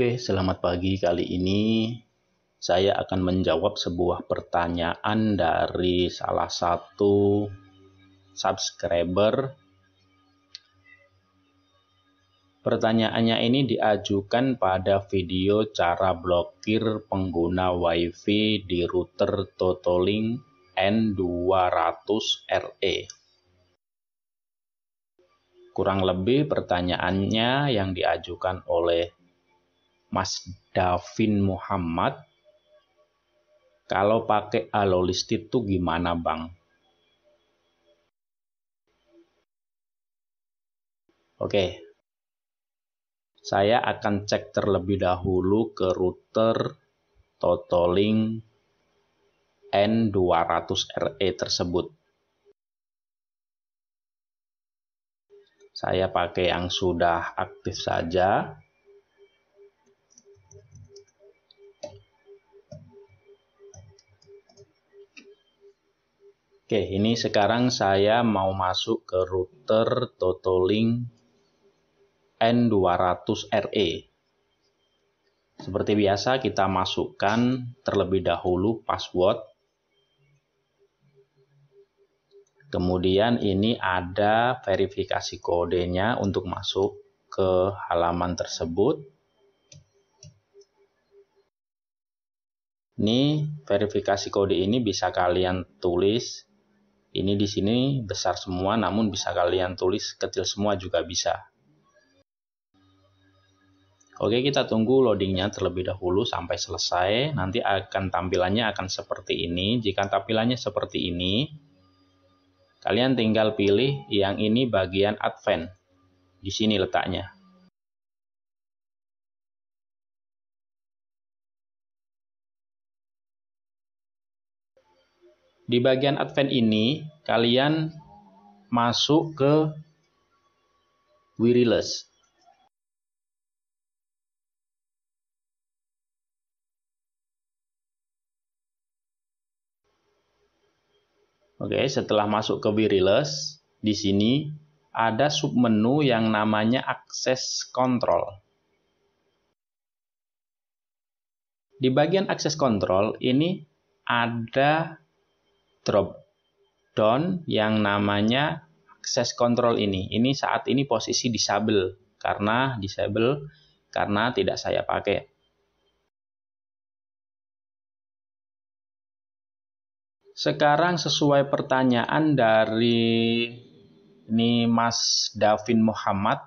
Oke, selamat pagi. Kali ini saya akan menjawab sebuah pertanyaan dari salah satu subscriber. Pertanyaannya ini diajukan pada video cara blokir pengguna WiFi di router Totolink N200RE. Kurang lebih pertanyaannya yang diajukan oleh Mas Davin Muhammad kalau pakai alolistit itu gimana Bang? Oke, saya akan cek terlebih dahulu ke router Totolink N200RE tersebut. Saya pakai yang sudah aktif saja. Oke, ini sekarang saya mau masuk ke router Totolink N200RE. Seperti biasa, kita masukkan terlebih dahulu password. Kemudian ini ada verifikasi kodenya untuk masuk ke halaman tersebut. Ini verifikasi kode ini bisa kalian tulis ini di sini besar semua, namun bisa kalian tulis kecil semua juga bisa. Oke, kita tunggu loadingnya terlebih dahulu sampai selesai. Nanti akan tampilannya akan seperti ini. Jika tampilannya seperti ini, kalian tinggal pilih yang ini bagian advance. Di sini letaknya. Di bagian Advent ini, kalian masuk ke wireless. Oke, setelah masuk ke wireless, di sini ada submenu yang namanya akses control. Di bagian akses control ini ada drop down yang namanya access control ini. Ini saat ini posisi disable karena disable karena tidak saya pakai. Sekarang sesuai pertanyaan dari ini Mas Davin Muhammad,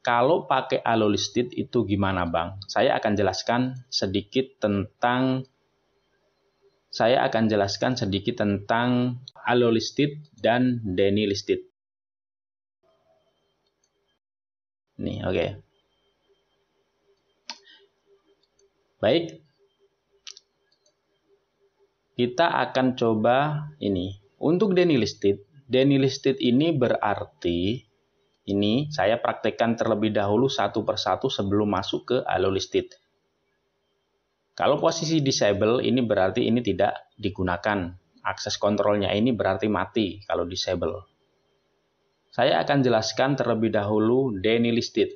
kalau pakai allolisted itu gimana Bang? Saya akan jelaskan sedikit tentang saya akan jelaskan sedikit tentang allolisted dan denilistid. Nih, oke. Okay. Baik. Kita akan coba ini. Untuk denilistid, denilistid ini berarti ini saya praktekkan terlebih dahulu satu persatu sebelum masuk ke allolisted. Kalau posisi disable ini berarti ini tidak digunakan. Akses kontrolnya ini berarti mati kalau disable. Saya akan jelaskan terlebih dahulu denylisted.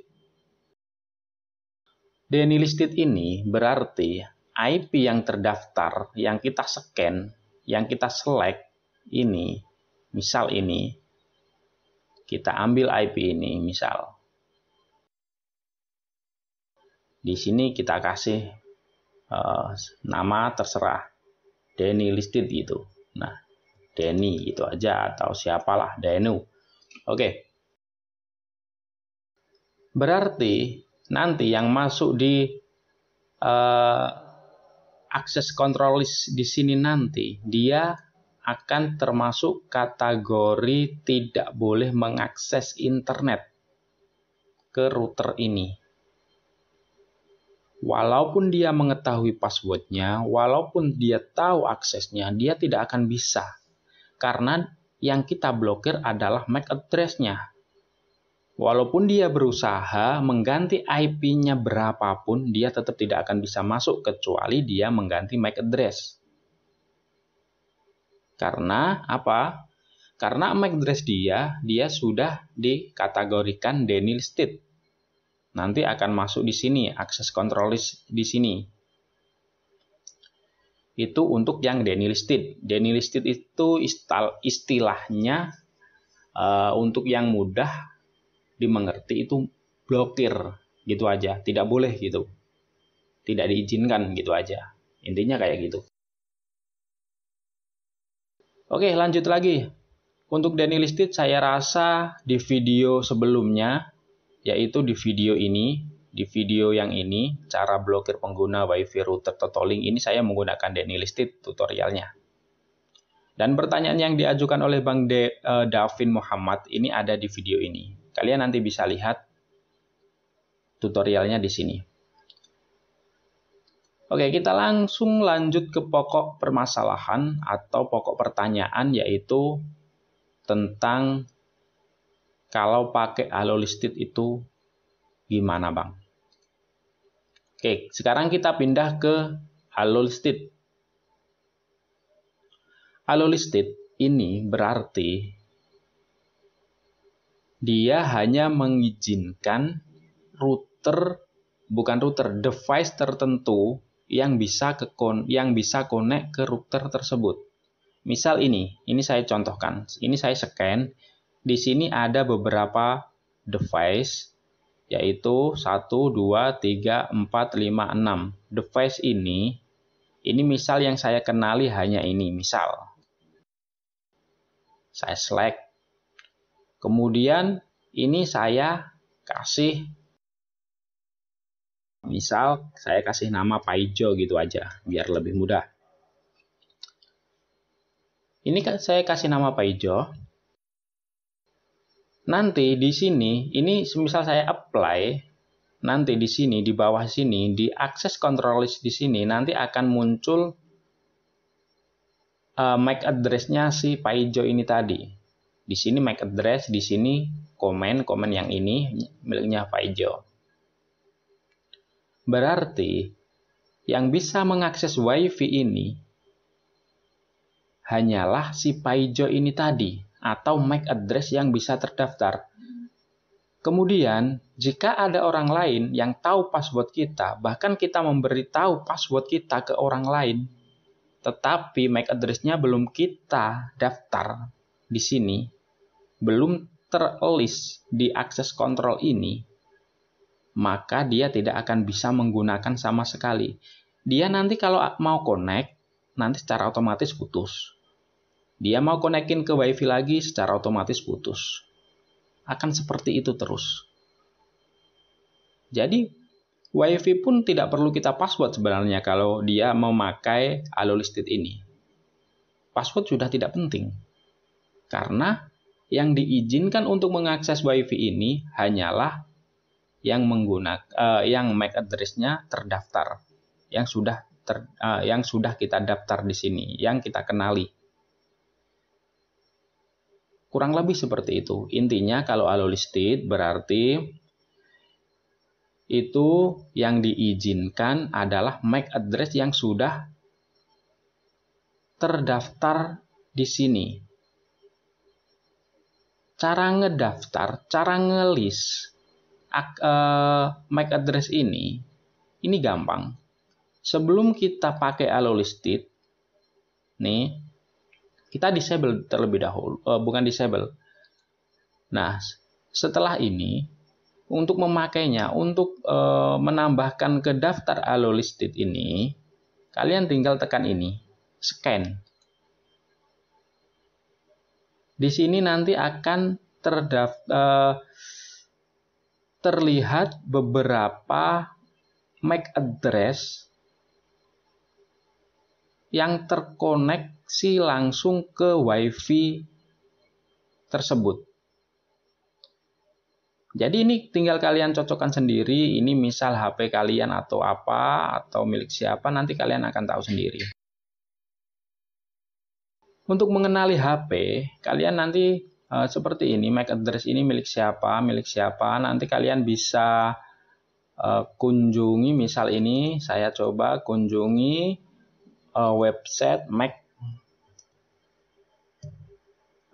Listed ini berarti IP yang terdaftar, yang kita scan, yang kita select ini, misal ini, kita ambil IP ini misal. Di sini kita kasih Eh, nama terserah Denny listed gitu nah Denny itu aja atau siapalah Denu oke okay. berarti nanti yang masuk di uh, akses kontrol list di sini nanti dia akan termasuk kategori tidak boleh mengakses internet ke router ini walaupun dia mengetahui passwordnya, walaupun dia tahu aksesnya, dia tidak akan bisa. Karena yang kita blokir adalah MAC address-nya. Walaupun dia berusaha mengganti IP-nya berapapun, dia tetap tidak akan bisa masuk kecuali dia mengganti MAC address. Karena apa? Karena MAC address dia, dia sudah dikategorikan state nanti akan masuk di sini, akses control list di sini. Itu untuk yang Daily listed itu istilahnya uh, untuk yang mudah dimengerti itu blokir gitu aja, tidak boleh gitu. Tidak diizinkan gitu aja. Intinya kayak gitu. Oke, lanjut lagi. Untuk daily Listed saya rasa di video sebelumnya yaitu di video ini, di video yang ini, cara blokir pengguna WiFi router totolink ini saya menggunakan listed tutorialnya. Dan pertanyaan yang diajukan oleh Bang De, uh, Davin Muhammad ini ada di video ini. Kalian nanti bisa lihat tutorialnya di sini. Oke, kita langsung lanjut ke pokok permasalahan atau pokok pertanyaan yaitu tentang kalau pakai halolistit itu gimana bang? Oke, sekarang kita pindah ke halolistit. Halolistit ini berarti dia hanya mengizinkan router bukan router device tertentu yang bisa ke yang bisa connect ke router tersebut. Misal ini, ini saya contohkan. Ini saya scan, di sini ada beberapa device yaitu 1 2 3 4 5 6. Device ini ini misal yang saya kenali hanya ini, misal. Saya select. Kemudian ini saya kasih misal saya kasih nama Paijo gitu aja biar lebih mudah. Ini kan saya kasih nama Paijo. Nanti di sini, ini semisal saya apply, nanti di sini, di bawah sini, di akses control list di sini, nanti akan muncul uh, MAC address-nya si Paijo ini tadi. Di sini MAC address, di sini komen, komen yang ini miliknya Paijo. Berarti, yang bisa mengakses WiFi ini hanyalah si Paijo ini tadi atau MAC address yang bisa terdaftar. Kemudian, jika ada orang lain yang tahu password kita, bahkan kita memberitahu password kita ke orang lain, tetapi MAC address-nya belum kita daftar di sini, belum terlist di akses kontrol ini, maka dia tidak akan bisa menggunakan sama sekali. Dia nanti kalau mau connect, nanti secara otomatis putus dia mau konekin ke wifi lagi secara otomatis putus. Akan seperti itu terus. Jadi wifi pun tidak perlu kita password sebenarnya kalau dia memakai listed ini. Password sudah tidak penting. Karena yang diizinkan untuk mengakses wifi ini hanyalah yang menggunakan uh, eh, yang MAC address-nya terdaftar yang sudah ter, uh, yang sudah kita daftar di sini, yang kita kenali Kurang lebih seperti itu. Intinya kalau alolistit berarti itu yang diizinkan adalah MAC address yang sudah terdaftar di sini. Cara ngedaftar, cara ngelis uh, eh, MAC address ini, ini gampang. Sebelum kita pakai alolistit, nih kita disable terlebih dahulu, uh, bukan disable. Nah, setelah ini untuk memakainya, untuk uh, menambahkan ke daftar Allo Listed ini, kalian tinggal tekan ini, scan. Di sini nanti akan terdaftar, uh, eh, terlihat beberapa MAC address yang terkonek koneksi langsung ke WiFi tersebut. Jadi ini tinggal kalian cocokkan sendiri, ini misal HP kalian atau apa, atau milik siapa, nanti kalian akan tahu sendiri. Untuk mengenali HP, kalian nanti e, seperti ini, MAC address ini milik siapa, milik siapa, nanti kalian bisa e, kunjungi, misal ini saya coba kunjungi e, website MAC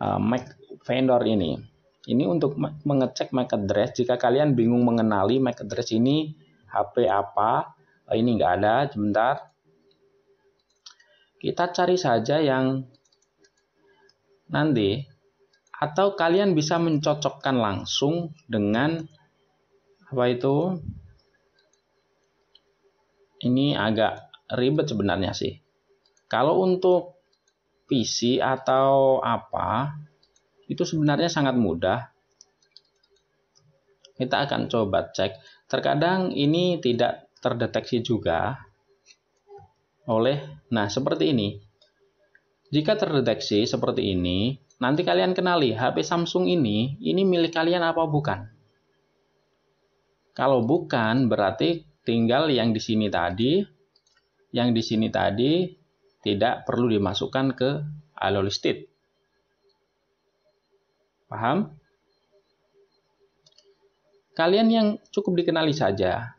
uh, MAC vendor ini. Ini untuk mengecek MAC address. Jika kalian bingung mengenali MAC address ini HP apa, oh, ini nggak ada, sebentar. Kita cari saja yang nanti atau kalian bisa mencocokkan langsung dengan apa itu ini agak ribet sebenarnya sih kalau untuk PC atau apa itu sebenarnya sangat mudah. Kita akan coba cek. Terkadang ini tidak terdeteksi juga oleh nah seperti ini. Jika terdeteksi seperti ini, nanti kalian kenali HP Samsung ini ini milik kalian apa bukan. Kalau bukan berarti tinggal yang di sini tadi, yang di sini tadi tidak perlu dimasukkan ke alol Paham? Kalian yang cukup dikenali saja.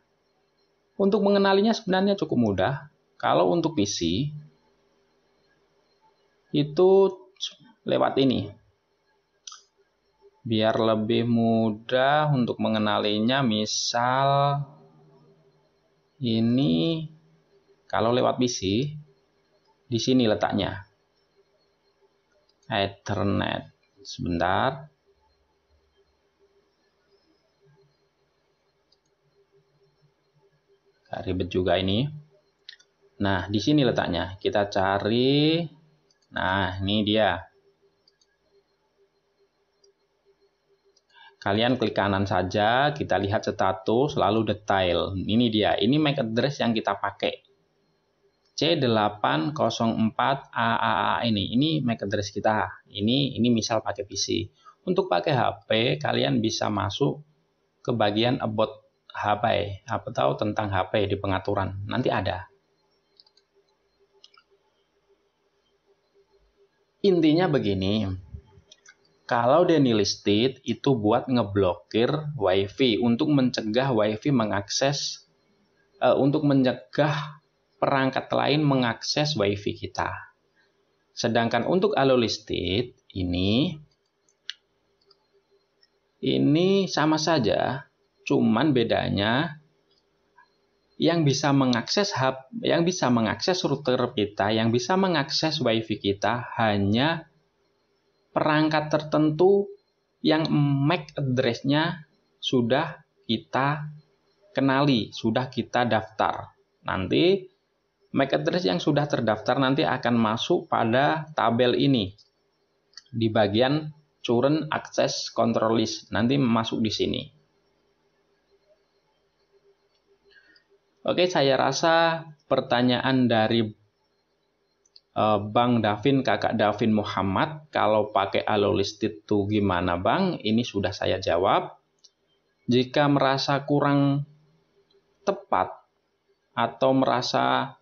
Untuk mengenalinya sebenarnya cukup mudah. Kalau untuk PC, itu lewat ini. Biar lebih mudah untuk mengenalinya, misal ini kalau lewat PC, di sini letaknya. Ethernet. Sebentar. Gak ribet juga ini. Nah, di sini letaknya. Kita cari. Nah, ini dia. Kalian klik kanan saja, kita lihat status, lalu detail. Ini dia, ini MAC address yang kita pakai. C804AAA ini. Ini MAC address kita. Ini ini misal pakai PC. Untuk pakai HP, kalian bisa masuk ke bagian about HP apa atau tentang HP di pengaturan. Nanti ada. Intinya begini, kalau Denny listed itu buat ngeblokir WiFi untuk mencegah WiFi mengakses, uh, untuk mencegah perangkat lain mengakses WiFi kita. Sedangkan untuk allolisted ini ini sama saja, cuman bedanya yang bisa mengakses hub, yang bisa mengakses router kita, yang bisa mengakses WiFi kita hanya perangkat tertentu yang MAC address-nya sudah kita kenali, sudah kita daftar. Nanti MAC address yang sudah terdaftar nanti akan masuk pada tabel ini di bagian current access control list. Nanti masuk di sini. Oke, saya rasa pertanyaan dari eh, Bang Davin, Kakak Davin Muhammad, kalau pakai Listed itu gimana Bang? Ini sudah saya jawab. Jika merasa kurang tepat atau merasa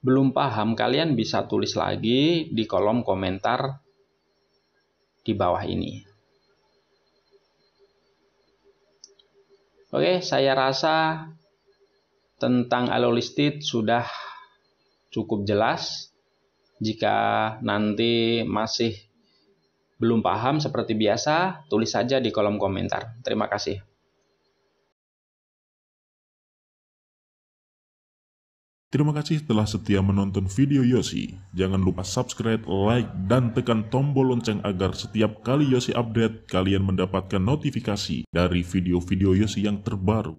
belum paham, kalian bisa tulis lagi di kolom komentar di bawah ini. Oke, saya rasa tentang alolistit sudah cukup jelas. Jika nanti masih belum paham seperti biasa, tulis saja di kolom komentar. Terima kasih. Terima kasih telah setia menonton video Yosi. Jangan lupa subscribe, like, dan tekan tombol lonceng agar setiap kali Yosi update, kalian mendapatkan notifikasi dari video-video Yosi yang terbaru.